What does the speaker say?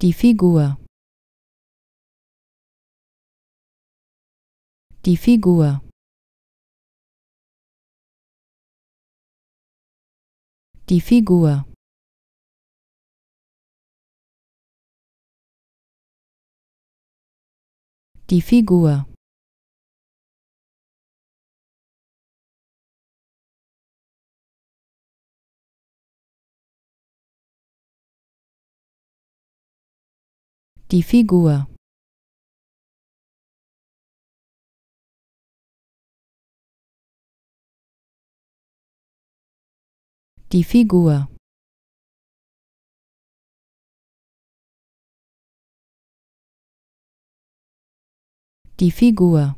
Die Figur. Die Figur. Die Figur. Die Figur. Die Figur Die Figur Die Figur